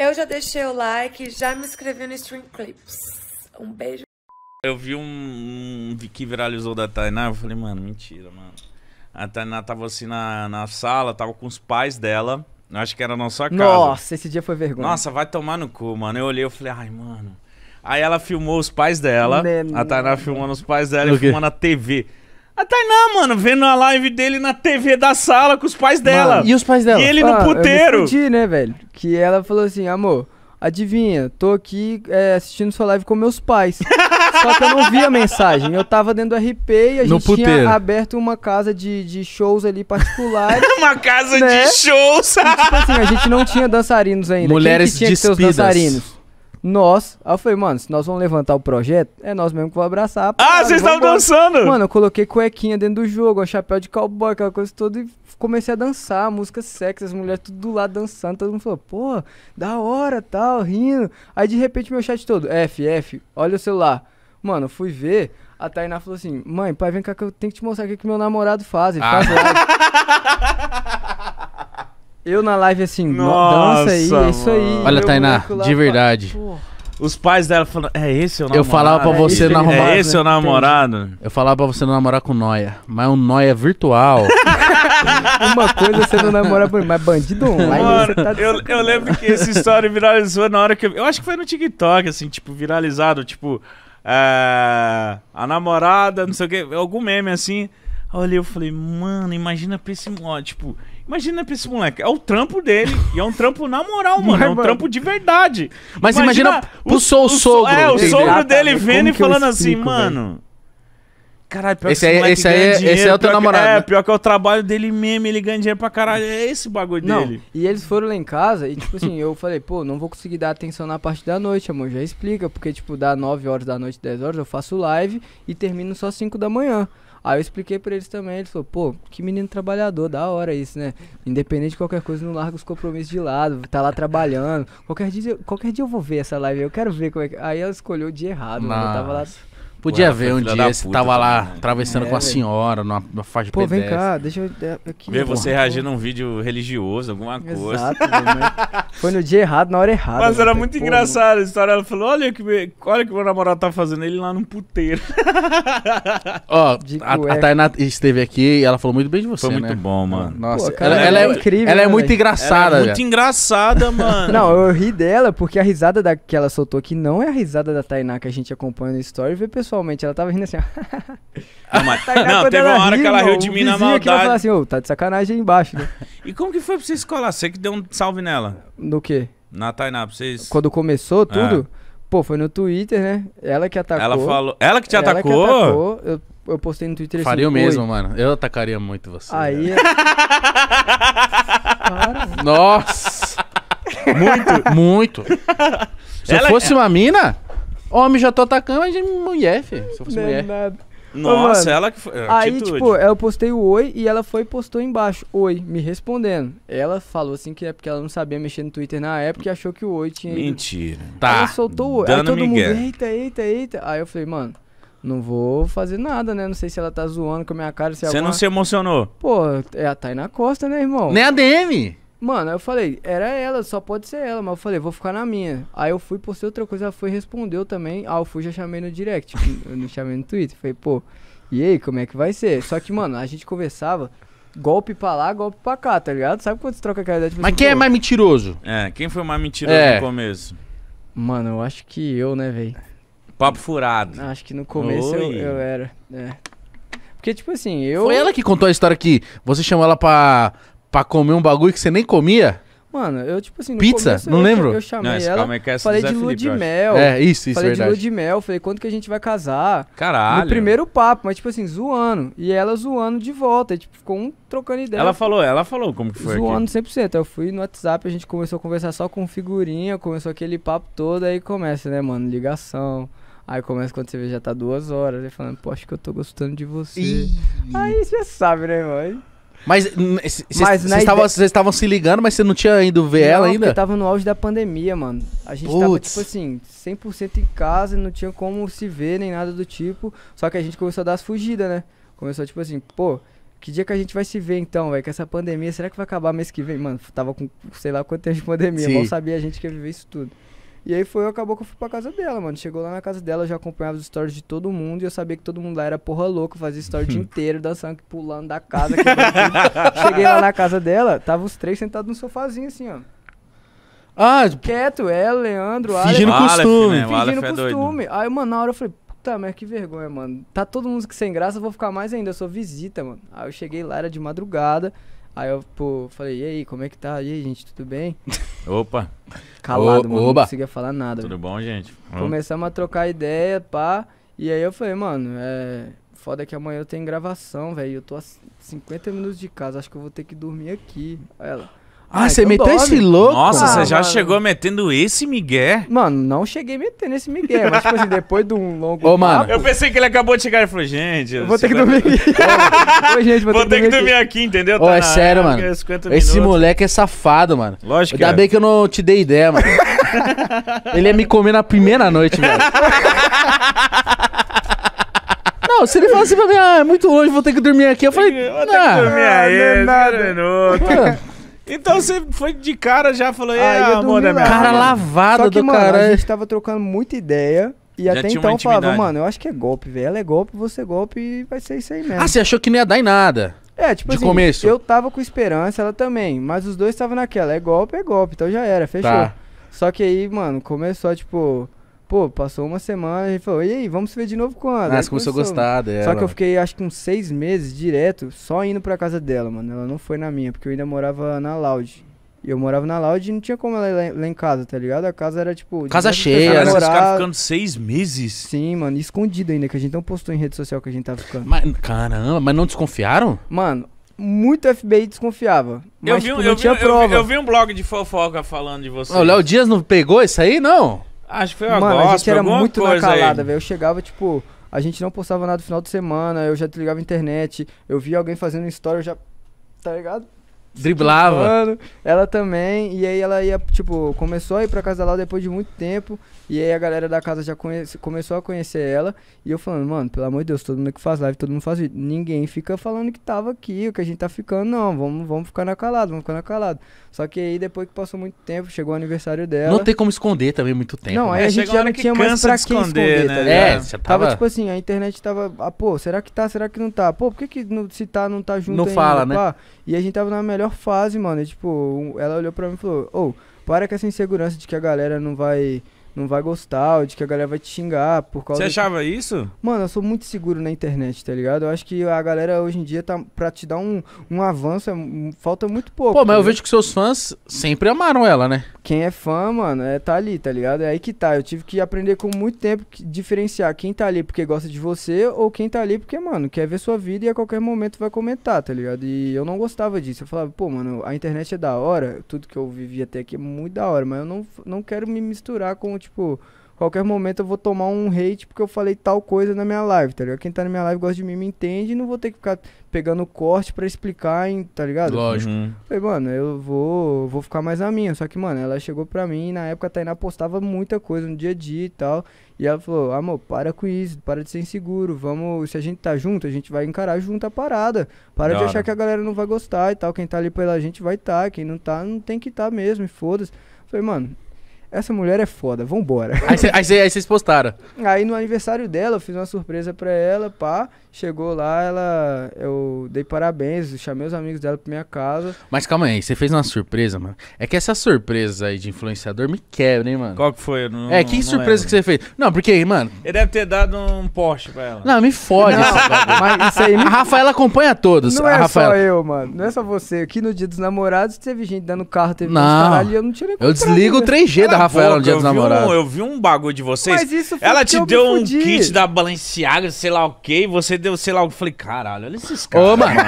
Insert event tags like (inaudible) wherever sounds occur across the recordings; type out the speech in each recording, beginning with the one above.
Eu já deixei o like, já me inscrevi no Stream Clips. Um beijo. Eu vi um, um que viralizou da Tainá, eu falei, mano, mentira, mano. A Tainá tava assim na, na sala, tava com os pais dela. Acho que era na nossa casa. Nossa, esse dia foi vergonha. Nossa, vai tomar no cu, mano. Eu olhei e falei, ai, mano. Aí ela filmou os pais dela. A Tainá filmando os pais dela e filmando a TV. A Tainá, mano, vendo a live dele na TV da sala com os pais dela. Mano, e os pais dela? E ele ah, no puteiro. Eu senti, né, velho? Que ela falou assim, amor, adivinha, tô aqui é, assistindo sua live com meus pais. (laughs) Só que eu não vi a mensagem. Eu tava dentro do RP e a no gente puteiro. tinha aberto uma casa de, de shows ali particulares. (laughs) uma casa né? de shows! E, tipo assim, a gente não tinha dançarinos ainda. Mulheres Quem que tinha despidas. que ser os dançarinos? nós. Aí eu falei, mano, se nós vamos levantar o projeto, é nós mesmo que vamos abraçar. ah, vocês estavam dançando! Mano, eu coloquei cuequinha dentro do jogo, ó, chapéu de cowboy, aquela coisa toda, e comecei a dançar, música sexy, as mulheres tudo do lado dançando, todo mundo falou, pô, da hora, tal, rindo. Aí de repente meu chat todo, F, F, olha o celular. Mano, fui ver, a Tainá falou assim, mãe, pai, vem cá que eu tenho que te mostrar o que, que meu namorado faz, ele ah. faz live. (laughs) Eu na live assim, Nossa, dança aí, é isso aí. Olha, Tainá, de verdade. Os pais dela falaram, é esse o namorado? Eu falava pra é você é namorar. É esse o namorado? Entendi. Eu falava pra você não namorar com Noia, mas um Noia virtual. (laughs) Uma coisa você não namora por mas bandido online. Mano, tá eu, eu, lembro que essa história viralizou na hora que eu. Eu acho que foi no TikTok, assim, tipo, viralizado, tipo. É, a namorada, não sei o que, algum meme assim. Olha, eu olhei eu falei, mano, imagina pra esse. modo, tipo, Imagina pra esse moleque. É o trampo dele. e é um trampo na moral, (laughs) mano. É, é um trampo de verdade. Mas imagina, imagina pro o, so, o sogro. É, o sogro dele vendo e falando assim, mano. Caralho, pior esse que esse, aí, esse, é-, é, dinheiro, esse é o teu namorado. Que, é, né? pior que é o trabalho dele mesmo, ele ganha dinheiro pra caralho. É esse bagulho não, dele. E eles foram lá em casa e, tipo assim, eu falei, pô, não vou conseguir dar atenção na parte da noite, amor. Já explica, porque, tipo, dá 9 horas da noite, 10 horas, eu faço live e termino só 5 da manhã. Aí eu expliquei pra eles também, eles falaram, pô, que menino trabalhador, da hora isso, né? Independente de qualquer coisa, não larga os compromissos de lado, tá lá trabalhando. Qualquer dia, qualquer dia eu vou ver essa live, eu quero ver como é que. Aí ela escolheu o dia errado, Nossa. mano. Eu tava lá Podia ver um dia, você tava lá também, né? atravessando é, com a é. senhora numa, numa faixa Pô, de pedestre. Pô, vem cá, deixa eu... É, ver você reagindo a um vídeo religioso, alguma coisa. Exato, Foi no dia errado, na hora errada. Mas né, era muito Pô, engraçado a história. Ela falou, olha que, olha que meu namorado tá fazendo ele lá num puteiro. (laughs) Ó, a, a Tainá esteve aqui e ela falou muito bem de você, Foi muito né? bom, mano. Nossa, Pô, cara, ela, ela, é, é, incrível. Ela é né, muito engraçada. Ela é muito engraçada, (laughs) mano. Não, eu ri dela porque a risada que ela soltou aqui não é a risada da Tainá que a gente acompanha no story e vê pessoas pessoalmente, ela tava rindo assim, ó. (laughs) Não, mas... (laughs) tá, não teve uma hora que ela riu de mim na maldade. Ela falou assim, ô, oh, tá de sacanagem aí embaixo, né? (laughs) E como que foi pra você escolar? Você que deu um salve nela. No quê? Na Tainá, pra vocês... Quando começou é. tudo... É. Pô, foi no Twitter, né? Ela que atacou. Ela falou... Ela que te ela atacou? Que atacou eu eu postei no Twitter assim, Faria assim, o mesmo, Oi. mano. Eu atacaria muito você. Aí. É... Nossa! muito! Muito! Se ela... fosse é- uma mina. Homem já tô atacando, mas mulher, filho. Se eu fosse não é mulher. Nada. Nossa, mano, ela que foi. É, aí, atitude. tipo, eu postei o oi e ela foi e postou embaixo, oi, me respondendo. Ela falou assim que é porque ela não sabia mexer no Twitter na época e achou que o oi tinha. Ido. Mentira. Tá. Ela soltou o oi. Dando aí todo Miguel. mundo, eita, eita, eita. Aí eu falei, mano, não vou fazer nada, né? Não sei se ela tá zoando com a minha cara. É Você alguma... não se emocionou? Pô, é a Taina Costa, né, irmão? Nem a DM. Mano, eu falei, era ela, só pode ser ela, mas eu falei, vou ficar na minha. Aí eu fui postei outra coisa, ela foi e respondeu também. Ah, eu fui já chamei no direct, (laughs) eu não chamei no Twitter. Falei, pô, e aí, como é que vai ser? Só que, mano, a gente conversava, golpe pra lá, golpe pra cá, tá ligado? Sabe quando você troca a cara de? Mas assim, quem é pô, é mais mentiroso? É, quem foi mais mentiroso é. no começo? Mano, eu acho que eu, né, velho? Papo furado. Acho que no começo eu, eu, era, é. Porque, tipo assim, eu. Foi ela que contou a história que você chamou ela pra, Pra comer um bagulho que você nem comia? Mano, eu tipo assim. Pizza? Começo, não eu, lembro? Eu chamei não, ela. Calma aí que é falei de lua de mel. É, isso, isso. Falei de lua de mel. Falei, quando que a gente vai casar? Caralho. No primeiro papo, mas tipo assim, zoando. E ela zoando de volta. E, tipo, ficou um trocando ideia. Ela falou, ela falou como que foi. Zoando aqui. 100%. Eu fui no WhatsApp, a gente começou a conversar só com figurinha. Começou aquele papo todo. Aí começa, né, mano? Ligação. Aí começa quando você vê já tá duas horas. Aí falando, poxa, acho que eu tô gostando de você. Ih. Aí você sabe, né, mano? Mas vocês estavam se ligando, mas você não tinha ido ver não, ela ainda? Eu tava no auge da pandemia, mano. A gente Puts. tava, tipo assim, 100% em casa, não tinha como se ver nem nada do tipo. Só que a gente começou a dar as fugidas, né? Começou, tipo assim, pô, que dia que a gente vai se ver então, velho? Que essa pandemia, será que vai acabar mês que vem? Mano, tava com sei lá quanto tempo de pandemia, Sim. mal sabia a gente que ia viver isso tudo. E aí foi, acabou que eu fui pra casa dela, mano. Chegou lá na casa dela, eu já acompanhava os stories de todo mundo e eu sabia que todo mundo lá era porra louco, fazia story o dia (laughs) inteiro, dançando, pulando da casa. Cheguei lá na casa dela, tava os três sentados no sofazinho, assim, ó. Ah, quieto, é, Leandro, Fingindo costume. Né? É fingindo costume. Aí, mano, na hora eu falei, puta merda, que vergonha, mano. Tá todo mundo que sem graça, eu vou ficar mais ainda, eu sou visita, mano. Aí eu cheguei lá, era de madrugada. Aí eu, pô, falei, e aí, como é que tá? E aí, gente, tudo bem? (laughs) Opa! Calado, mano, não conseguia falar nada. Tudo bom, gente? Começamos a trocar ideia, pá. E aí eu falei, mano, é. Foda que amanhã eu tenho gravação, velho. Eu tô a 50 minutos de casa, acho que eu vou ter que dormir aqui. olha ela. Ah, ah, você meteu esse louco? Nossa, ah, você já mano. chegou metendo esse Miguel? Mano, não cheguei metendo esse Miguel, mas tipo assim, depois de um longo. Ô, mano. eu pensei que ele acabou de chegar e falou, gente. Eu vou ter que dormir. (laughs) Ô, gente, vou, vou ter, ter que, dormir, aqui, entendeu? Ô, tá é sério, mano. É esse moleque é safado, mano. Lógico. Ainda é. bem que eu não te dei ideia, mano. (laughs) ele ia me comer na primeira noite, velho. Não, se ele falasse assim pra mim, ah, é muito longe, vou ter que dormir aqui, eu falei. Eu vou dormir aí, ah, não é nada. não. Então você foi de cara já falou, é amor, é minha. Cara lavado Só que, do mano, cara. A gente tava trocando muita ideia. E já até então eu falava, mano, eu acho que é golpe, velho. Ela é golpe, você é golpe e vai ser isso aí mesmo. Ah, você achou que não ia dar em nada. É, tipo de assim, começo. eu tava com esperança, ela também. Mas os dois estavam naquela, é golpe, é golpe. Então já era, fechou. Tá. Só que aí, mano, começou, tipo... Pô, passou uma semana e falou, e aí, vamos se ver de novo quando? Ah, você começou a gostar dela. Só que eu fiquei, acho que uns seis meses direto, só indo pra casa dela, mano. Ela não foi na minha, porque eu ainda morava na Loud. E eu morava na Loud e não tinha como ela ir lá, em casa, tá ligado? A casa era, tipo... Casa cheia. Né? Cara, morar... ficando seis meses? Sim, mano, escondido ainda, que a gente não postou em rede social que a gente tava ficando. Mas, caramba, mas não desconfiaram? Mano, muito FBI desconfiava. Mas, eu vi, tipo, eu não vi, tinha eu Vi, eu vi, um blog de fofoca falando de você. O Léo Dias não pegou isso aí, não? Acho que foi uma Mano, gospel, a gente era muito na calada, velho. Eu chegava, tipo, a gente não postava nada no final de semana, eu já ligava a internet, eu via alguém fazendo história, eu já. Tá ligado? driblava. Mano, ela também. E aí ela ia, tipo, começou a ir pra casa lá depois de muito tempo. E aí a galera da casa já conhece, começou a conhecer ela. E eu falando, mano, pelo amor de Deus, todo mundo que faz live, todo mundo faz vídeo. Ninguém fica falando que tava aqui, o que a gente tá ficando, não. Vamos, vamos ficar na calada, vamos ficar na calada. Só que aí, depois que passou muito tempo, chegou o aniversário dela. Não tem como esconder também muito tempo. Não, né? a gente já não tinha mais pra quem esconder, tá né? tá É, já é. tava... tava... tipo assim, a internet tava. Ah, pô, será que tá? Será que não tá? Pô, por que, que se tá, não tá junto? Não ainda, fala, né? Pá? E a gente tava na melhor melhor fase, mano. E, tipo, ela olhou pra mim e falou: Ô, oh, para com essa insegurança de que a galera não vai não vai gostar, ou de que a galera vai te xingar por causa. Você achava que... isso? Mano, eu sou muito seguro na internet, tá ligado? Eu acho que a galera hoje em dia tá pra te dar um, um avanço, é, falta muito pouco. Pô, mas eu tá vejo que seus fãs sempre amaram ela, né? Quem é fã, mano, é, tá ali, tá ligado? É aí que tá. Eu tive que aprender com muito tempo que, diferenciar quem tá ali porque gosta de você ou quem tá ali porque, mano, quer ver sua vida e a qualquer momento vai comentar, tá ligado? E eu não gostava disso. Eu falava, pô, mano, a internet é da hora, tudo que eu vivi até aqui é muito da hora, mas eu não, não quero me misturar com o tipo, tipo, qualquer momento eu vou tomar um hate porque eu falei tal coisa na minha live, tá ligado? Quem tá na minha live gosta de mim, me entende, e não vou ter que ficar pegando corte para explicar, hein, tá ligado? Lógico. Uhum. Falei, mano, eu vou, vou ficar mais na minha. Só que, mano, ela chegou pra mim e na época a Tainá postava muita coisa no dia a dia e tal. E ela falou, amor, para com isso, para de ser inseguro, vamos, se a gente tá junto, a gente vai encarar junto a parada. Para Cara. de achar que a galera não vai gostar e tal, quem tá ali pela gente vai tá, quem não tá, não tem que tá mesmo, e foda-se. Falei, mano, essa mulher é foda, vambora. Aí vocês postaram. Aí no aniversário dela, eu fiz uma surpresa pra ela, pá. Chegou lá, ela. Eu dei parabéns, chamei os amigos dela pra minha casa. Mas calma aí, você fez uma surpresa, mano. É que essa surpresa aí de influenciador me quebra, hein, mano. Qual que foi? Não, é, que surpresa lembro. que você fez? Não, porque aí, mano. Ele deve ter dado um poste pra ela. Não, me fode. (laughs) mas isso aí me... A Rafaela acompanha todos. Não a é Rafaela... só eu, mano. Não é só você. Aqui no dia dos namorados teve gente dando carro, teve não. gente caralho, eu não tirei Eu desligo o 3G da Rafaela no dia dos namorados. Um, eu vi um bagulho de vocês. Mas isso foi Ela te deu um kit da Balenciaga, sei lá o quê, você deu, sei lá o que. Falei, caralho, olha esses caras. Ô, mano.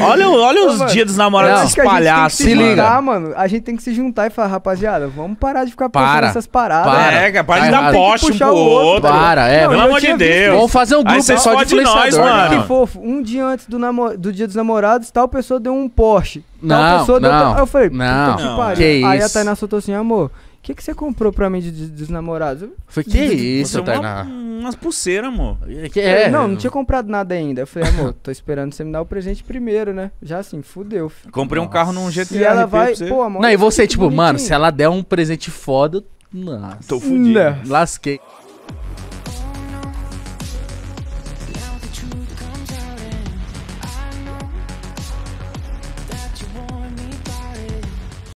olha olha os dias dos namorados desses palhaços, se liga, mano. A gente tem que se juntar e falar, rapaziada, vamos parar de ficar para. essas paradas. Para, é, é para de tá dar poste um pro outro. outro. Para, é. Pelo amor de Deus. Vamos fazer um grupo só de influenciadores. Né, mano. que fofo. Um dia antes do, do dia dos namorados, tal pessoa deu um Porsche. Não, não. Deu... Eu falei, não, que, não. que isso. Aí a Tainá soltou assim, amor, que, que você comprou pra mim de, de dos namorados? Foi que isso, é uma, Tainá? Umas pulseiras, amor. Que é? é? Não, não tinha comprado nada ainda. Eu falei, amor, tô esperando você me dar o presente primeiro, né? Já assim, fudeu. Filho. Comprei Nossa. um carro num GTA. E ela vai, pô, amor. Não, e é você, tipo, bonitinho. mano, se ela der um presente foda, nossa. Tô fudido. Lasquei.